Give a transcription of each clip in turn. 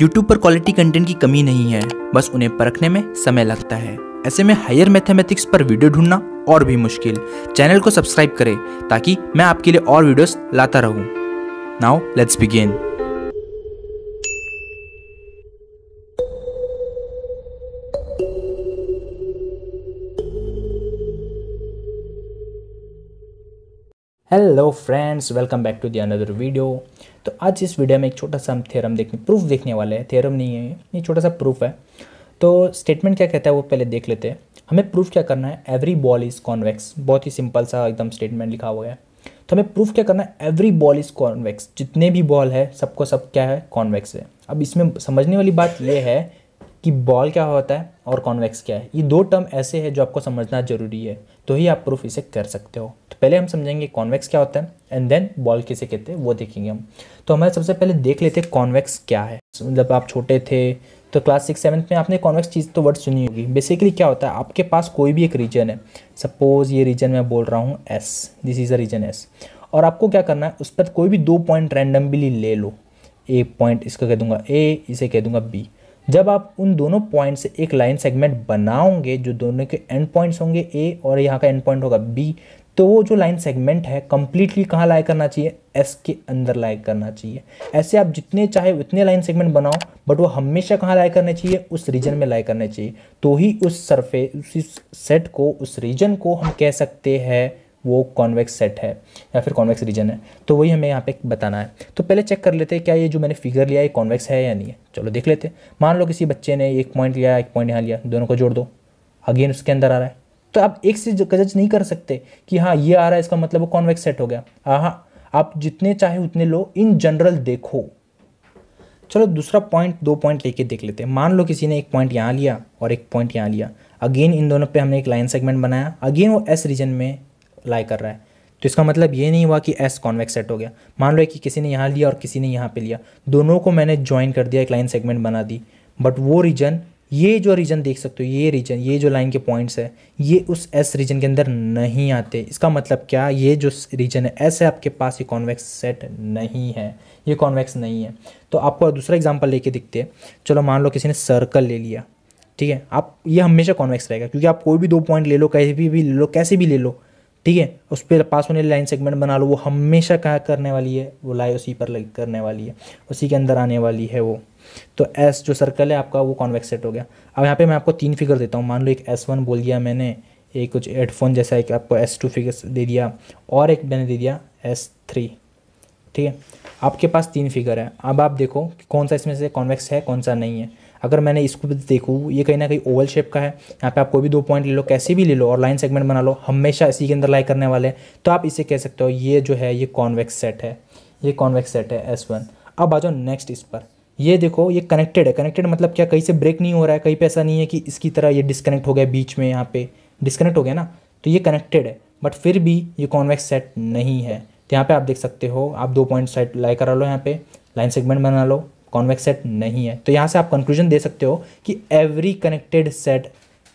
YouTube पर quality content की कमी नहीं है बस उन्हें परखने में समय लगता है ऐसे में हायर मैथमेटिक्स पर वीडियो ढूंढना और भी मुश्किल चैनल को सब्सक्राइब करें ताकि मैं आपके लिए और वीडियोस लाता रहूं now let's begin hello friends welcome back to the another video तो आज इस वीडियो में एक छोटा सा हम थ्योरम देखने प्रूफ देखने वाले हैं थ्योरम नहीं है ये छोटा सा प्रूफ है तो स्टेटमेंट क्या कहता है वो पहले देख लेते हैं हमें प्रूफ क्या करना है एवरी बॉल इज़ कॉन्वेक्स बहुत ही सिंपल सा एकदम स्टेटमेंट लिखा हुआ है तो हमें प्रूफ क्या करना है एवरी बॉल इज़ कॉन्वेक्स जितने भी बॉल है सबको सब क्या है कॉन्वेक्स है अब इसमें समझने वाली बात यह है कि बॉल क्या होता है और कॉन्वेक्स क्या है ये दो टर्म ऐसे हैं जो आपको समझना ज़रूरी है तो ही आप प्रूफ इसे कर सकते हो तो पहले हम समझेंगे कॉन्वेक्स क्या होता है एंड देन बॉल किसे कहते हैं वो देखेंगे हम तो हमारे सबसे पहले देख लेते हैं कॉन्वेक्स क्या है मतलब आप छोटे थे तो क्लास सिक्स सेवन्थ में आपने कॉन्वेक्स चीज़ तो वर्ड सुनी होगी बेसिकली क्या होता है आपके पास कोई भी एक रीजन है सपोज़ ये रीजन मैं बोल रहा हूँ S this is a region S और आपको क्या करना है उस पर कोई भी दो पॉइंट रैंडमली ले लो ए पॉइंट इसका कह दूंगा ए इसे कह दूंगा बी जब आप उन दोनों पॉइंट से एक लाइन सेगमेंट बनाओगे जो दोनों के एंड पॉइंट्स होंगे ए और यहाँ का एंड पॉइंट होगा बी तो वो जो लाइन सेगमेंट है कम्प्लीटली कहाँ लाइक करना चाहिए एस के अंदर लाइक करना चाहिए ऐसे आप जितने चाहे उतने लाइन सेगमेंट बनाओ बट वो हमेशा कहाँ लाइक करने चाहिए उस रीजन में लाइक करने चाहिए तो ही उस सरफे उस सेट को उस रीजन को हम कह सकते हैं वो कॉन्वेक्स सेट है या फिर कॉन्वेक्स रीजन है तो वही हमें यहाँ पे बताना है तो पहले चेक कर लेते हैं क्या ये जो मैंने फिगर लिया है कॉन्वेक्स है या नहीं है चलो देख लेते हैं मान लो किसी बच्चे ने एक पॉइंट लिया एक पॉइंट यहाँ लिया दोनों को जोड़ दो अगेन उसके अंदर आ रहा है तो आप एक से जज नहीं कर सकते कि हाँ ये आ रहा है इसका मतलब वो कॉन्वेक्स सेट हो गया हाँ आप जितने चाहे उतने लो इन जनरल देखो चलो दूसरा पॉइंट दो पॉइंट लेके देख लेते हैं मान लो किसी ने एक पॉइंट यहाँ लिया और एक पॉइंट यहाँ लिया अगेन इन दोनों पे हमने एक लाइन सेगमेंट बनाया अगेन वो एस रीजन में लाई कर रहा है तो इसका मतलब ये नहीं हुआ कि एस कॉन्वेक्स सेट हो गया मान लो कि किसी ने यहाँ लिया और किसी ने यहाँ पे लिया दोनों को मैंने ज्वाइन कर दिया एक लाइन सेगमेंट बना दी बट वो रीजन ये जो रीजन देख सकते हो ये रीजन ये जो लाइन के पॉइंट्स है ये उस एस रीजन के अंदर नहीं आते इसका मतलब क्या ये जो रीजन है एस है आपके पास ये कॉन्वेक्स सेट नहीं है ये कॉन्वेक्स नहीं है तो आपको दूसरा एग्जाम्पल लेके दिखते हैं चलो मान लो किसी ने सर्कल ले लिया ठीक है आप ये हमेशा कॉन्वेक्स रहेगा क्योंकि आप कोई भी दो पॉइंट ले लो कहीं भी, भी ले लो कैसे भी ले लो ठीक है उस पर पास होने लाइन सेगमेंट बना लो वो हमेशा कहाँ करने वाली है वो लाई उसी पर लग करने वाली है उसी के अंदर आने वाली है वो तो एस जो सर्कल है आपका वो कॉन्वेक्स सेट हो गया अब यहाँ पे मैं आपको तीन फिगर देता हूँ मान लो एक एस वन बोल दिया मैंने एक कुछ हेडफोन जैसा एक आपको एस टू फिगर दे दिया और एक मैंने दे दिया एस थ्री ठीक है आपके पास तीन फिगर है अब आप देखो कौन सा इसमें से कॉन्वेक्स है कौन सा नहीं है अगर मैंने इसको भी देखूँ ये कहीं ना कहीं ओवल शेप का है यहाँ पे आप कोई भी दो पॉइंट ले लो कैसे भी ले लो और लाइन सेगमेंट बना लो हमेशा इसी के अंदर लाई करने वाले हैं तो आप इसे कह सकते हो ये जो है ये कॉन्वेक्स सेट है ये कॉन्वेक्स सेट है एस वन अब आ जाओ नेक्स्ट इस पर ये देखो ये कनेक्टेड है कनेक्टेड मतलब क्या कहीं से ब्रेक नहीं हो रहा है कहीं पे ऐसा नहीं है कि इसकी तरह ये डिस्कनेक्ट हो गया बीच में यहाँ पे डिस्कनेक्ट हो गया ना तो ये कनेक्टेड है बट फिर भी ये कॉन्वेक्स सेट नहीं है तो यहाँ पे आप देख सकते हो आप दो पॉइंट साइड लाई करा लो यहाँ पे लाइन सेगमेंट बना लो कॉन्वेक्स सेट नहीं है तो यहाँ से आप कंक्लूजन दे सकते हो कि every connected set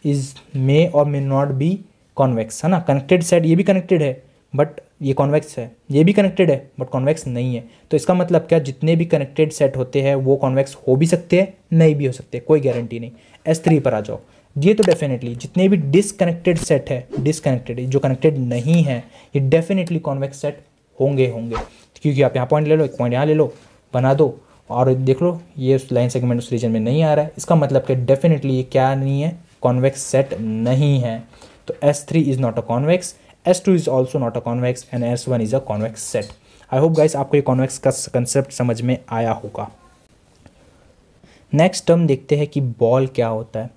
is may और मे नॉट बी कॉन्वेक्स है ना कनेक्टेड सेट ये भी कनेक्टेड है बट ये कॉन्वेक्स है ये भी कनेक्टेड है बट कॉन्वेक्स नहीं है तो इसका मतलब क्या जितने भी कनेक्टेड सेट होते हैं वो कॉन्वेक्स हो भी सकते हैं नहीं भी हो सकते कोई गारंटी नहीं एस थ्री पर आ जाओ ये तो डेफिनेटली जितने भी डिसकनेक्टेड सेट है डिसकनेक्टेड जो कनेक्टेड नहीं है ये डेफिनेटली कॉन्वेक्स सेट होंगे होंगे क्योंकि आप यहाँ पॉइंट ले लो एक पॉइंट यहाँ ले लो बना दो और देख लो ये उस लाइन सेगमेंट उस रीजन में नहीं आ रहा है इसका मतलब कि डेफिनेटली ये क्या नहीं है कॉन्वेक्स सेट नहीं है तो S three is not a convex S two is also not a convex and S one is a convex set I hope guys आपको ये कॉन्वेक्स का कंसेप्ट समझ में आया होगा नेक्स्ट टर्म देखते हैं कि बॉल क्या होता है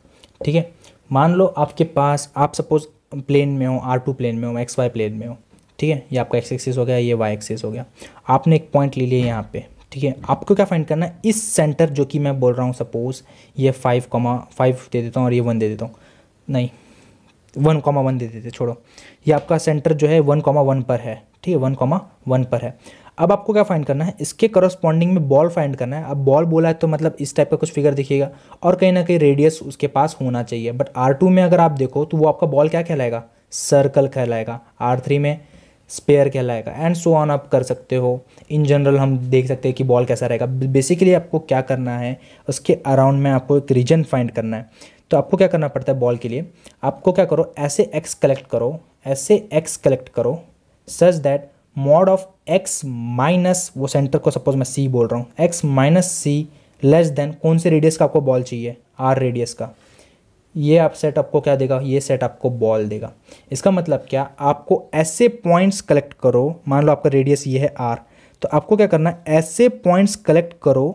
ठीक है मान लो आपके पास आप सपोज प्लेन में हो आर टू प्लेन में हो एक्स वाई प्लेन में हो ठीक है ये आपका एक्स एक्सिस हो गया ये वाई एक्सिस हो गया आपने एक पॉइंट ले लिया यहाँ पे ठीक है आपको क्या फाइंड करना है इस सेंटर जो कि मैं बोल रहा हूँ सपोज ये फाइव कॉमा फाइव दे देता हूँ और ये वन दे देता हूँ नहीं वन कॉमा वन दे देते छोड़ो ये आपका सेंटर जो है वन कॉमा वन पर है ठीक है वन कॉमा वन पर है अब आपको क्या फाइंड करना है इसके करस्पॉन्डिंग में बॉल फाइंड करना है अब बॉल बोला है तो मतलब इस टाइप का कुछ फिगर दिखेगा और कहीं ना कहीं रेडियस उसके पास होना चाहिए बट आर टू में अगर आप देखो तो वो आपका बॉल क्या कहलाएगा सर्कल कहलाएगा आर थ्री में स्पेयर कहलाएगा एंड सो ऑन आप कर सकते हो इन जनरल हम देख सकते हैं कि बॉल कैसा रहेगा बेसिकली आपको क्या करना है उसके अराउंड में आपको एक रीजन फाइंड करना है तो आपको क्या करना पड़ता है बॉल के लिए आपको क्या करो ऐसे एक्स कलेक्ट करो ऐसे एक्स कलेक्ट करो such that mod of x minus वो सेंटर को सपोज मैं सी बोल रहा हूँ एक्स माइनस सी लेस देन कौन से रेडियस का आपको बॉल चाहिए आर रेडियस का ये आप सेट आपको क्या देगा ये सेट आपको बॉल देगा इसका मतलब क्या आपको ऐसे पॉइंट्स कलेक्ट करो मान लो आपका रेडियस ये है आर तो आपको क्या करना है ऐसे पॉइंट्स कलेक्ट करो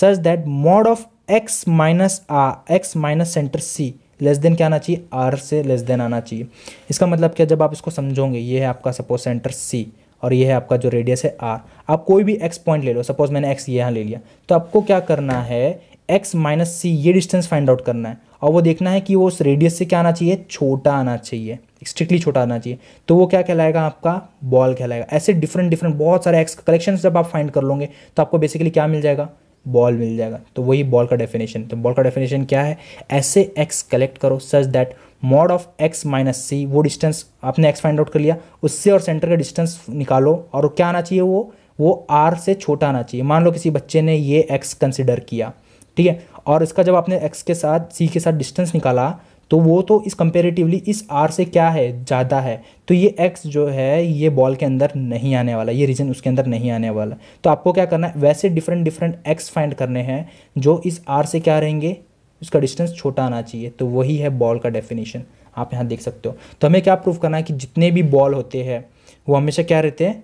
such that mod of x minus r x minus centre c less than क्या आना चाहिए आर से लेस देन आना चाहिए इसका मतलब क्या जब आप इसको समझोगे ये है आपका सपोज सेंटर सी और ये है आपका जो रेडियस है आर आप कोई भी एक्स पॉइंट ले लो सपोज मैंने एक्स यहाँ ले लिया तो आपको क्या करना है एक्स माइनस सी ये डिस्टेंस फाइंड आउट करना है और वो देखना है कि वो उस रेडियस से क्या आना चाहिए छोटा आना चाहिए स्ट्रिक्टली छोटा आना चाहिए तो वो क्या कहलाएगा आपका बॉल कहलाएगा ऐसे डिफरेंट डिफरेंट बहुत सारे एक्स कलेक्शन जब आप फाइंड कर लोगे तो आपको बेसिकली क्या मिल जाएगा बॉल मिल जाएगा तो वही बॉल का डेफिनेशन तो बॉल का डेफिनेशन क्या है ऐसे एक्स कलेक्ट करो such that mod of x minus c वो डिस्टेंस आपने एक्स फाइंड आउट कर लिया उससे और सेंटर का डिस्टेंस निकालो और क्या आना चाहिए वो वो आर से छोटा आना चाहिए मान लो किसी बच्चे ने ये एक्स कंसिडर किया ठीक है और इसका जब आपने एक्स के साथ सी के साथ डिस्टेंस निकाला तो वो तो इस कंपेरेटिवली इस आर से क्या है ज़्यादा है तो ये एक्स जो है ये बॉल के अंदर नहीं आने वाला ये रीजन उसके अंदर नहीं आने वाला तो आपको क्या करना है वैसे डिफरेंट डिफरेंट एक्स फाइंड करने हैं जो इस आर से क्या रहेंगे उसका डिस्टेंस छोटा आना चाहिए तो वही है बॉल का डेफिनेशन आप यहाँ देख सकते हो तो हमें क्या प्रूव करना है कि जितने भी बॉल होते हैं वो हमेशा क्या रहते हैं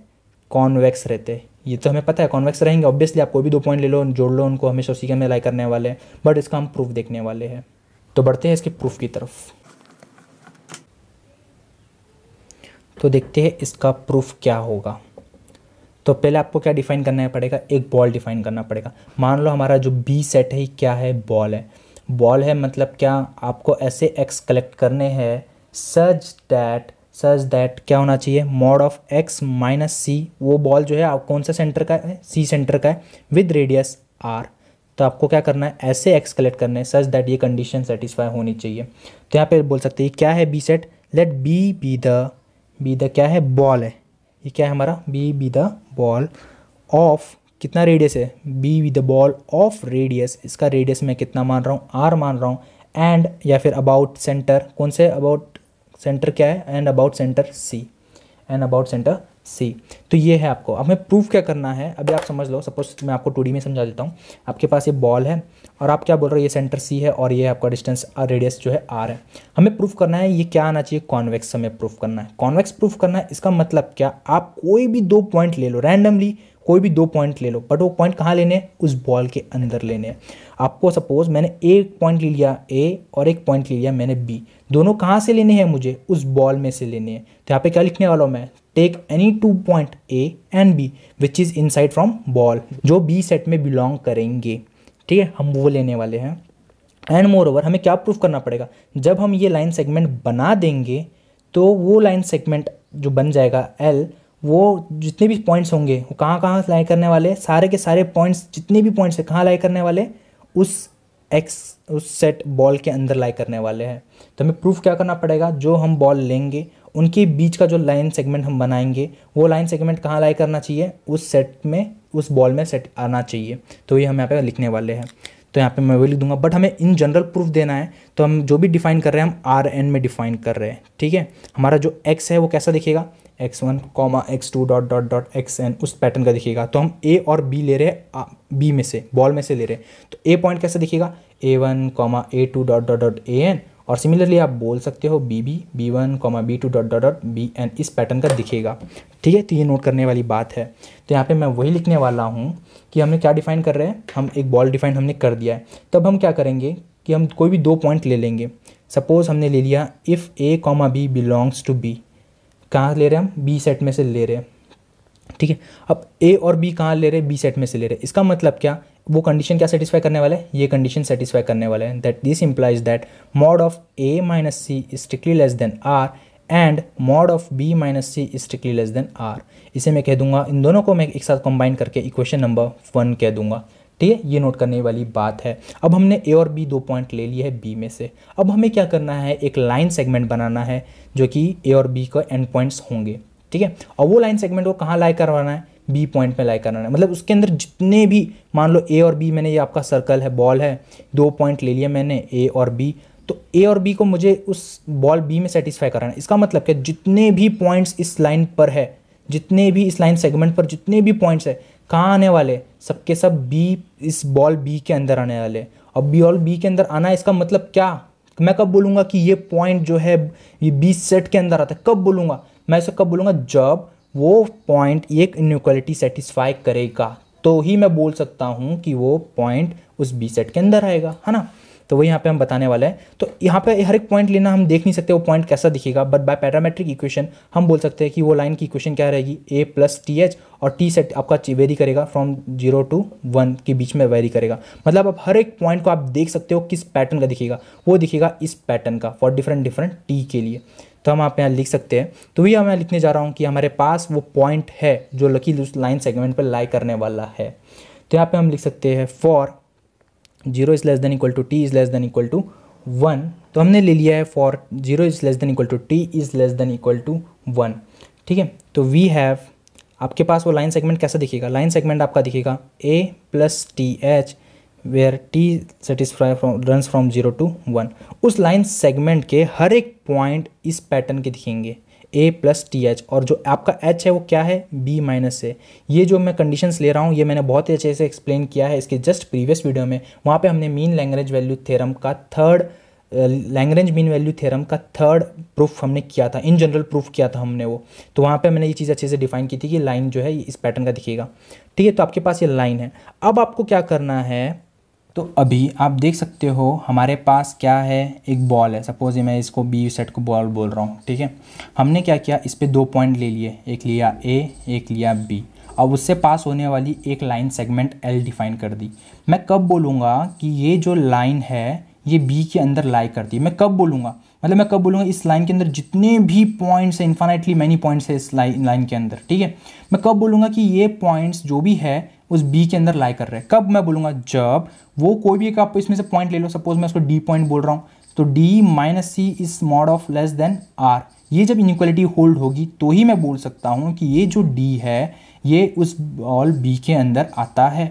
कॉन्वेक्स रहते हैं ये तो हमें पता है कॉन्वेक्स रहेंगे ऑब्वियसली आप कोई भी दो पॉइंट ले लो जोड़ लो उनको हमेशा उसी के में लाई करने वाले हैं बट इसका हम प्रूफ देखने वाले हैं तो बढ़ते हैं इसके प्रूफ की तरफ तो देखते हैं इसका प्रूफ क्या होगा तो पहले आपको क्या डिफाइन करना पड़ेगा एक बॉल डिफाइन करना पड़ेगा मान लो हमारा जो बी सेट है क्या है बॉल है बॉल है मतलब क्या आपको ऐसे एक्स कलेक्ट करने हैं सच डैट सच दैट क्या होना चाहिए mod of x minus c वो बॉल जो है आप कौन सा सेंटर का है सी सेंटर का है विद रेडियस आर तो आपको क्या करना है ऐसे एक्स कलेक्ट करने हैं सच दैट ये कंडीशन सेटिस्फाई होनी चाहिए तो यहाँ पे बोल सकते हैं क्या है b set let b be the b the क्या है बॉल है ये क्या है हमारा b be the ball of कितना रेडियस है b with the ball of radius इसका रेडियस मैं कितना मान रहा हूँ आर मान रहा हूँ एंड या फिर अबाउट सेंटर कौन से अबाउट सेंटर क्या है and about centre c and about centre c तो ये है आपको अब हमें प्रूफ क्या करना है अभी आप समझ लो सपोज मैं आपको टू में समझा देता हूँ आपके पास ये बॉल है और आप क्या बोल रहे हो ये सेंटर सी है और ये आपका डिस्टेंस और रेडियस जो है आर है हमें प्रूफ करना है ये क्या आना चाहिए कॉन्वेक्स हमें प्रूफ करना है कॉन्वेक्स प्रूफ करना है इसका मतलब क्या आप कोई भी दो पॉइंट ले लो रैंडमली कोई भी दो पॉइंट ले लो बट वो पॉइंट कहाँ लेने हैं उस बॉल के अंदर लेने हैं आपको सपोज मैंने एक पॉइंट ले लिया ए और एक पॉइंट ले लिया मैंने बी दोनों कहाँ से लेने हैं मुझे उस बॉल में से लेने हैं तो यहाँ पे क्या लिखने वाला हूँ मैं take any two point a and b which is side from ball जो बी सेट में बिलोंग करेंगे ठीक है हम वो लेने वाले हैं एंड मोर ओवर हमें क्या प्रूफ करना पड़ेगा जब हम ये लाइन सेगमेंट बना देंगे तो वो लाइन सेगमेंट जो बन जाएगा एल वो जितने भी पॉइंट्स होंगे वो कहाँ कहाँ लाई करने वाले सारे के सारे पॉइंट्स जितने भी पॉइंट्स हैं कहाँ लाई करने वाले उस एक्स उस सेट बॉल के अंदर लाई करने वाले हैं तो हमें प्रूफ क्या करना पड़ेगा जो हम बॉल लेंगे उनके बीच का जो लाइन सेगमेंट हम बनाएंगे वो लाइन सेगमेंट कहाँ लाई करना चाहिए उस सेट में उस बॉल में सेट आना चाहिए तो ये हम यहाँ पे लिखने वाले हैं तो यहाँ पे मैं वो लिख दूंगा बट हमें इन जनरल प्रूफ देना है तो हम जो भी डिफाइन कर रहे हैं हम आर एन में डिफाइन कर रहे हैं ठीक है हमारा जो एक्स है वो कैसा दिखेगा x one comma x two dot dot dot x n उस पैटर्न का दिखेगा तो हम ए और बी ले रहे हैं बी में से बॉल में से ले रहे हैं तो ए पॉइंट कैसा दिखेगा a one comma a two dot dot dot a n और सिमिलरली आप बोल सकते हो b b b one comma b two dot dot dot b n इस पैटर्न का दिखेगा ठीक है तो ये नोट करने वाली बात है तो यहाँ पे मैं वही लिखने वाला हूँ कि हमने क्या डिफाइन कर रहे हैं हम एक बॉल डिफाइन हमने कर दिया है तब हम क्या करेंगे कि हम कोई भी दो पॉइंट ले लेंगे सपोज़ हमने ले लिया if a comma b belongs to b कहाँ ले रहे हैं हम बी सेट में से ले रहे हैं ठीक है अब ए और बी कहाँ ले रहे हैं बी सेट में से ले रहे हैं इसका मतलब क्या वो कंडीशन क्या सेटिस्फाई करने वाला है ये कंडीशन सेटिस्फाई करने वाला है that this implies that mod of a minus c strictly less than r and mod of b minus c strictly less than r इसे मैं कह दूंगा इन दोनों को मैं एक साथ कंबाइन करके इक्वेशन नंबर वन कह दूंगा ठीक है ये नोट करने वाली बात है अब हमने ए और बी दो पॉइंट ले लिए है बी में से अब हमें क्या करना है एक लाइन सेगमेंट बनाना है जो कि ए और बी का एंड पॉइंट्स होंगे ठीक है और वो लाइन सेगमेंट को कहाँ लाई करवाना है बी पॉइंट में लाई कराना है मतलब उसके अंदर जितने भी मान लो ए और बी मैंने ये आपका सर्कल है बॉल है दो पॉइंट ले लिया मैंने ए और बी तो ए और बी को मुझे उस बॉल बी में सेटिस्फाई कराना है इसका मतलब क्या जितने भी पॉइंट्स इस लाइन पर है जितने भी इस लाइन सेगमेंट पर जितने भी पॉइंट्स है कहाँ आने वाले सबके सब बी इस बॉल बी के अंदर आने वाले अब बी और बी के अंदर आना इसका मतलब क्या मैं कब बोलूँगा कि ये पॉइंट जो है ये बी सेट के अंदर आता है कब बोलूँगा मैं इसे कब बोलूँगा जब वो पॉइंट एक इनक्वालिटी सेटिस्फाई करेगा तो ही मैं बोल सकता हूँ कि वो पॉइंट उस बी सेट के अंदर आएगा है ना तो वो यहाँ पे हम बताने वाले हैं तो यहाँ पे हर एक पॉइंट लेना हम देख नहीं सकते वो पॉइंट कैसा दिखेगा बट बाय पैरामेट्रिक इक्वेशन हम बोल सकते हैं कि वो लाइन की इक्वेशन क्या रहेगी ए प्लस टी एच और टी सेट आपका वेरी करेगा फ्रॉम जीरो टू वन के बीच में वेरी करेगा मतलब आप हर एक पॉइंट को आप देख सकते हो किस पैटर्न का दिखेगा वो दिखेगा इस पैटर्न का फॉर डिफरेंट डिफरेंट टी के लिए तो हम आप यहाँ लिख सकते हैं तो भी हम यहाँ लिखने जा रहा हूँ कि हमारे पास वो पॉइंट है जो लकी लूज लाइन सेगमेंट पर लाई करने वाला है तो यहाँ पे हम लिख सकते हैं for zero is less than equal to t is less than equal to one तो हमने ले लिया है for zero is less than equal to t is less than equal to one ठीक है तो वी हैव आपके पास वो लाइन सेगमेंट कैसा दिखेगा लाइन सेगमेंट आपका दिखेगा a plus t h where t satisfy from run from zero to one उस लाइन सेगमेंट के हर एक पॉइंट इस पैटर्न के दिखेंगे ए प्लस टी एच और जो आपका एच है वो क्या है बी माइनस है ये जो मैं कंडीशंस ले रहा हूँ ये मैंने बहुत ही अच्छे से एक्सप्लेन किया है इसके जस्ट प्रीवियस वीडियो में वहाँ पे हमने मीन लैंग्वेज वैल्यू थ्योरम का third language mean value theorem का थर्ड प्रूफ हमने किया था इन जनरल प्रूफ किया था हमने वो तो वहाँ पे मैंने ये चीज़ अच्छे से डिफाइन की थी कि लाइन जो है इस पैटर्न का दिखेगा ठीक है तो आपके पास ये लाइन है अब आपको क्या करना है तो अभी आप देख सकते हो हमारे पास क्या है एक बॉल है सपोज मैं इसको बी सेट को बॉल बोल रहा हूँ ठीक है हमने क्या किया इस पर दो पॉइंट ले लिए एक लिया ए एक लिया बी अब उससे पास होने वाली एक लाइन सेगमेंट एल डिफाइन कर दी मैं कब बोलूँगा कि ये जो लाइन है ये बी के अंदर लाई कर दी मैं कब बोलूँगा मतलब मैं कब बोलूँगा इस लाइन के अंदर जितने भी पॉइंट्स हैं इन्फानाइटली मैनी पॉइंट्स है इस लाइन लाइन के अंदर ठीक है मैं कब बोलूँगा कि ये पॉइंट्स जो भी है उस बी के अंदर लाई कर रहे हैं कब मैं बोलूँगा जब वो कोई भी एक आप इसमें से पॉइंट ले लो सपोज मैं उसको डी पॉइंट बोल रहा हूँ तो d minus c is mod of less than r ये जब इनक्वालिटी होल्ड होगी तो ही मैं बोल सकता हूँ कि ये जो डी है ये उस ऑल बी के अंदर आता है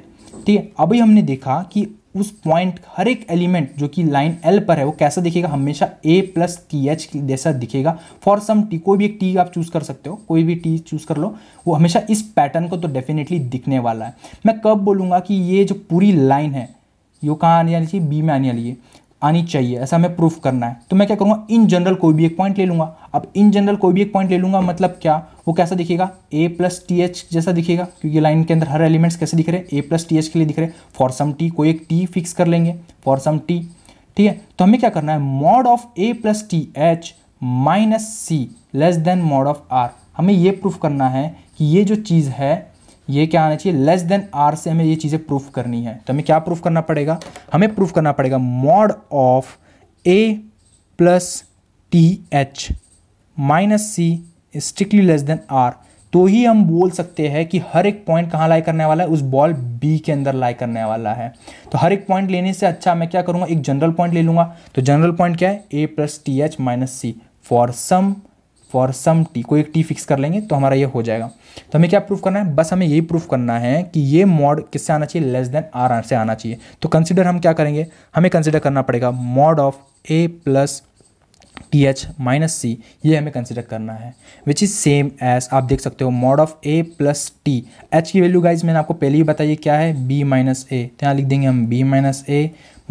ठीक है अभी हमने देखा कि उस पॉइंट हर एक एलिमेंट जो कि लाइन एल पर है वो कैसा दिखेगा हमेशा ए प्लस टी एच जैसा दिखेगा फॉर सम टी कोई भी एक टी आप चूज़ कर सकते हो कोई भी टी चूज़ कर लो वो हमेशा इस पैटर्न को तो डेफिनेटली दिखने वाला है मैं कब बोलूंगा कि ये जो पूरी लाइन है ये कहाँ आने वाली चाहिए बी में आने वाली है आनी चाहिए ऐसा हमें प्रूफ करना है तो मैं क्या करूँगा इन जनरल कोई भी एक पॉइंट ले लूँगा अब इन जनरल कोई भी एक पॉइंट ले लूँगा मतलब क्या वो कैसा दिखेगा ए प्लस टी एच जैसा दिखेगा क्योंकि लाइन के अंदर हर एलिमेंट्स कैसे दिख रहे हैं ए प्लस टी एच के लिए दिख रहे हैं फॉर सम टी कोई एक टी फिक्स कर लेंगे फॉर सम टी ठीक है तो हमें क्या करना है mod of a plus t h minus C less than mod of r हमें ये प्रूफ करना है कि ये जो चीज़ है ये क्या आना चाहिए लेस देन आर से हमें ये चीज़ें प्रूफ करनी है तो हमें क्या प्रूफ करना पड़ेगा हमें प्रूफ करना पड़ेगा mod of a plus t h minus c strictly less than r तो ही हम बोल सकते हैं कि हर एक पॉइंट कहाँ लाई करने वाला है उस बॉल बी के अंदर लाई करने वाला है तो हर एक पॉइंट लेने से अच्छा मैं क्या करूँगा एक जनरल पॉइंट ले लूँगा तो जनरल पॉइंट क्या है a plus t h minus c for some for some t कोई एक टी फिक्स कर लेंगे तो हमारा ये हो जाएगा तो हमें क्या प्रूफ करना है बस हमें यही प्रूफ करना है कि ये मॉड किससे आना चाहिए लेस देन आर आर से आना चाहिए तो कंसिडर हम क्या करेंगे हमें कंसिडर करना पड़ेगा mod of a plus t h minus c ये हमें कंसिडर करना है विच इज़ सेम एज आप देख सकते हो mod of a plus t h की वैल्यू गाइज मैंने आपको पहले ही बताइए क्या है बी माइनस ए तो यहाँ लिख देंगे हम b minus a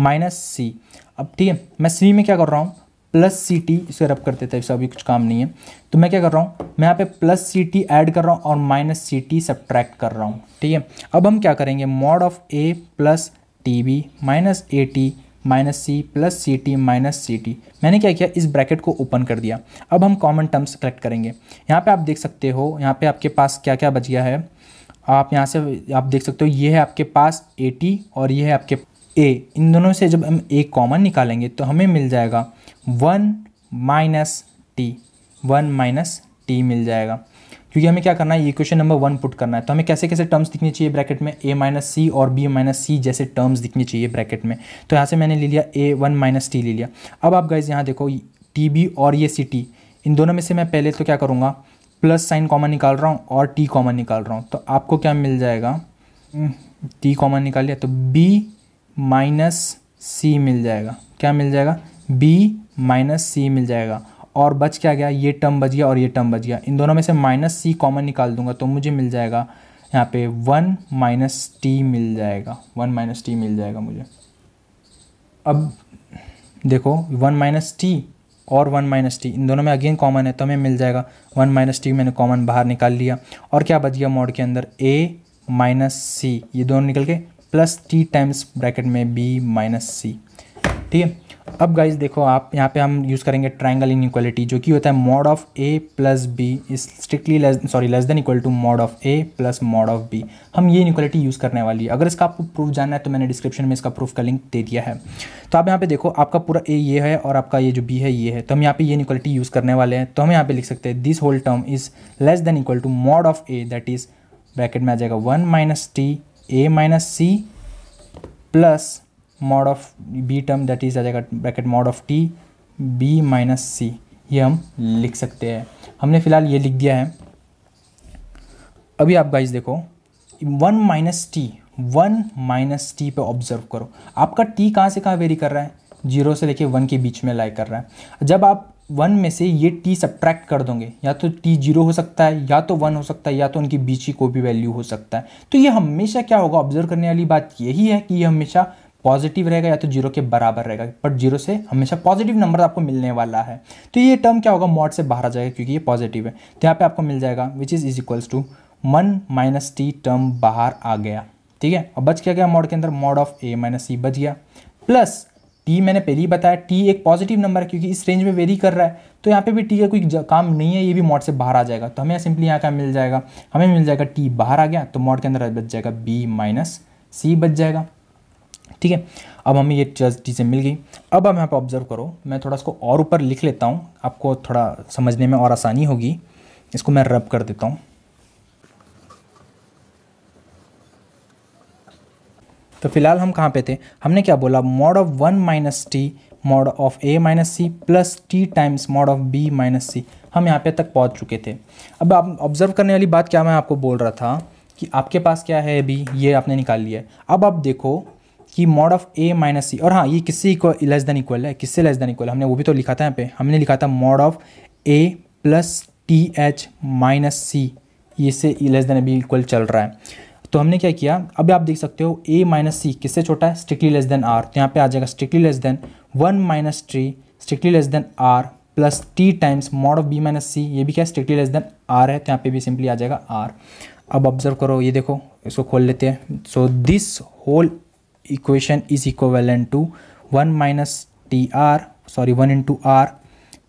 minus c अब ठीक है मैं सी में क्या कर रहा हूँ प्लस सी टी इसे रब कर देता है इसका अभी कुछ काम नहीं है तो मैं क्या कर रहा हूँ मैं यहाँ पे प्लस सी टी एड कर रहा हूँ और माइनस सी टी सब्ट्रैक्ट कर रहा हूँ ठीक है अब हम क्या करेंगे mod of a plus t b minus a t minus c plus c t minus c t मैंने क्या किया इस ब्रैकेट को ओपन कर दिया अब हम कॉमन टर्म्स कलेक्ट करेंगे यहाँ पे आप देख सकते हो यहाँ पे आपके पास क्या क्या बच गया है आप यहाँ से आप देख सकते हो ये है आपके पास ए टी और ये है आपके ए इन दोनों से जब हम ए कॉमन निकालेंगे तो हमें मिल जाएगा one minus t one minus t मिल जाएगा क्योंकि हमें क्या करना है ये क्वेश्चन नंबर वन पुट करना है तो हमें कैसे कैसे टर्म्स दिखनी चाहिए ब्रैकेट में ए माइनस सी और बी माइनस सी जैसे टर्म्स दिखनी चाहिए ब्रैकेट में तो यहाँ से मैंने ले लिया ए वन माइनस टी ले लिया अब आप गाइज यहाँ देखो टी बी और ये सी टी इन दोनों में से मैं पहले तो क्या करूँगा प्लस साइन कॉमन निकाल रहा हूँ और टी कॉमन निकाल रहा हूँ तो आपको क्या मिल जाएगा टी hmm, कॉमन निकाल लिया तो बी माइनस सी मिल जाएगा क्या मिल जाएगा बी माइनस सी मिल जाएगा और बच क्या गया ये टर्म बच गया और ये टर्म बच गया इन दोनों में से माइनस सी कॉमन निकाल दूंगा तो मुझे मिल जाएगा यहाँ पे वन माइनस टी मिल जाएगा वन माइनस टी मिल जाएगा मुझे अब देखो वन माइनस टी और वन माइनस टी इन दोनों में अगेन कॉमन है तो हमें मिल जाएगा वन माइनस टी मैंने कॉमन बाहर निकाल लिया और क्या बच गया मोड के अंदर ए माइनस सी ये दोनों निकल के प्लस टी टाइम्स ब्रैकेट में बी माइनस सी ठीक है अब गाइज देखो आप यहाँ पे हम यूज़ करेंगे ट्राइंगल इन इक्वालिटी जो कि होता है mod of a plus b is strictly sorry less than equal to mod of a plus mod of b हम ये इक्वालिटी यूज़ करने वाली है अगर इसका आपको प्रूफ जानना है तो मैंने डिस्क्रिप्शन में इसका प्रूफ का लिंक दे दिया है तो आप यहाँ पे देखो आपका पूरा ए ये है और आपका ये जो बी है ये है तो हम यहाँ पे ये इक्वालिटी यूज़ करने वाले हैं तो हम यहाँ पे लिख सकते हैं this whole term is less than equal to mod of a that is bracket में आ जाएगा one minus t a minus c plus mod of b term that is आ जाएगा bracket mod of t b minus c ये हम hmm. लिख सकते हैं हमने फ़िलहाल ये लिख दिया है अभी आप गाइस देखो one minus t one minus t पर ऑब्जर्व करो आपका टी कहाँ से कहाँ वेरी कर रहा है जीरो से लेके वन के बीच में लाई कर रहा है जब आप वन में से ये टी सब्ट्रैक्ट कर दोगे या तो टी जीरो हो सकता है या तो वन हो सकता है या तो उनकी बीच की कोई भी वैल्यू हो सकता है तो ये हमेशा क्या होगा ऑब्जर्व करने वाली बात यही है कि ये हमेशा पॉजिटिव रहेगा या तो जीरो के बराबर रहेगा बट जीरो से हमेशा पॉजिटिव नंबर आपको मिलने वाला है तो ये टर्म क्या होगा मॉड से बाहर आ जाएगा क्योंकि ये पॉजिटिव है तो यहाँ पे आपको मिल जाएगा which is is equals to one minus t term बाहर आ गया ठीक है अब बच क्या गया मॉड के अंदर mod of a minus c बच गया प्लस टी मैंने पहले ही बताया टी एक पॉजिटिव नंबर है क्योंकि इस रेंज में वेरी कर रहा है तो यहाँ पे भी टी का कोई काम नहीं है ये भी मॉड से बाहर आ जाएगा तो हमें सिंपली यहाँ का मिल जाएगा हमें मिल जाएगा टी बाहर आ गया तो मॉड के अंदर बच जाएगा बी माइनस सी बच जाएगा ठीक है अब हमें ये चीज़ें मिल गई अब हम यहाँ पर ऑब्जर्व करो मैं थोड़ा इसको और ऊपर लिख लेता हूँ आपको थोड़ा समझने में और आसानी होगी इसको मैं रब कर देता हूँ तो फिलहाल हम कहाँ पे थे हमने क्या बोला mod of one minus t mod of a minus c plus t times mod of b minus c हम यहाँ पे तक पहुँच चुके थे अब आप ऑब्जर्व करने वाली बात क्या मैं आपको बोल रहा था कि आपके पास क्या है अभी ये आपने निकाल लिया है अब आप देखो कि mod of a minus c और हाँ ये किससे लेस देन इक्वल है किससे लेस देन इक्वल हमने वो भी तो लिखा था यहाँ पे हमने लिखा था mod of a plus t h minus c ये से लेस देन अभी इक्वल चल रहा है तो हमने क्या किया अब आप देख सकते हो ए माइनस सी किससे छोटा है स्ट्रिक्टली लेस देन आर तो यहाँ पे आ जाएगा strictly less than one minus tree strictly less than r plus t times mod of b minus c ये भी क्या है स्ट्रिक्टली लेस देन आर है तो यहाँ पे भी सिंपली आ जाएगा आर अब ऑब्जर्व करो ये देखो इसको खोल लेते हैं so this whole equation is equivalent to one minus t r sorry one into r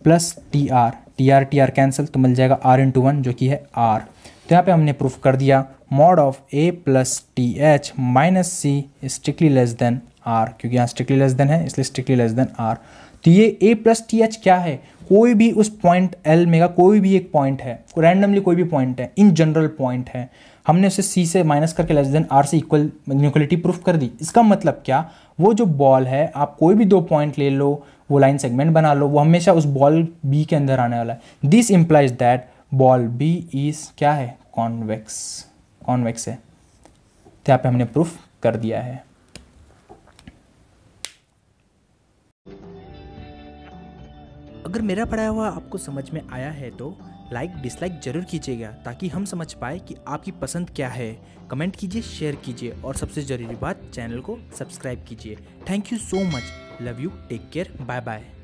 plus t r t r t r cancel तो मिल जाएगा आर इंटू वन जो कि है आर तो यहाँ पे हमने प्रूफ कर दिया mod of a plus t h minus c strictly less than r क्योंकि यहाँ स्ट्रिक्टली लेस देन है इसलिए स्ट्रिक्टली लेस देन आर तो ये ए प्लस टी एच क्या है कोई भी उस पॉइंट एल में का कोई भी एक पॉइंट है रैंडमली कोई भी पॉइंट है इन जनरल पॉइंट है हमने उसे सी से माइनस करके लेस देन आर से इक्वल न्यूक्लिटी प्रूफ कर दी इसका मतलब क्या वो जो बॉल है आप कोई भी दो पॉइंट ले लो वो लाइन सेगमेंट बना लो वो हमेशा उस बॉल बी के अंदर आने वाला है this implies that ball b is क्या है कॉन्वेक्स कॉन्वेक्स है तो यहाँ पे हमने प्रूफ कर दिया है अगर मेरा पढ़ाया हुआ आपको समझ में आया है तो लाइक डिसलाइक जरूर कीजिएगा ताकि हम समझ पाए कि आपकी पसंद क्या है कमेंट कीजिए शेयर कीजिए और सबसे ज़रूरी बात चैनल को सब्सक्राइब कीजिए thank you so much love you take care bye bye